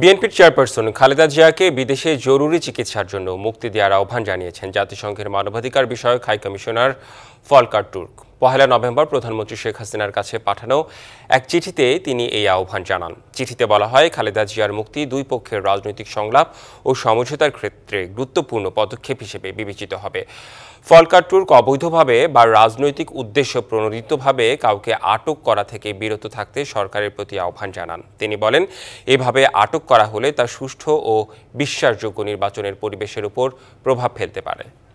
বিএনপির চেয়ারপারসন খালেদা জিয়াকে বিদেশে জরুরি চিকিৎসার জন্য মুক্তি দেওয়ার আহ্বান জানিয়েছেন জাতিসংঘের মানবাধিকার বিষয়ক হাই কমিশনার ফলকার টুর্ক পহেলা নভেম্বর প্রধানমন্ত্রী শেখ হাসিনার কাছে পাঠানো এক চিঠিতে তিনি এই আহ্বান জানান চিঠিতে বলা হয় খালেদা জিয়ার মুক্তি দুই পক্ষের রাজনৈতিক সংলাপ ও সমঝোতার ক্ষেত্রে গুরুত্বপূর্ণ পদক্ষেপ হিসেবে বিবেচিত হবে ফলকাট্টুর্ক অবৈধভাবে বা রাজনৈতিক উদ্দেশ্য প্রণোদিতভাবে কাউকে আটক করা থেকে বিরত থাকতে সরকারের প্রতি আহ্বান জানান তিনি বলেন এভাবে আটক করা হলে তা সুষ্ঠু ও বিশ্বাসযোগ্য নির্বাচনের পরিবেশের উপর প্রভাব ফেলতে পারে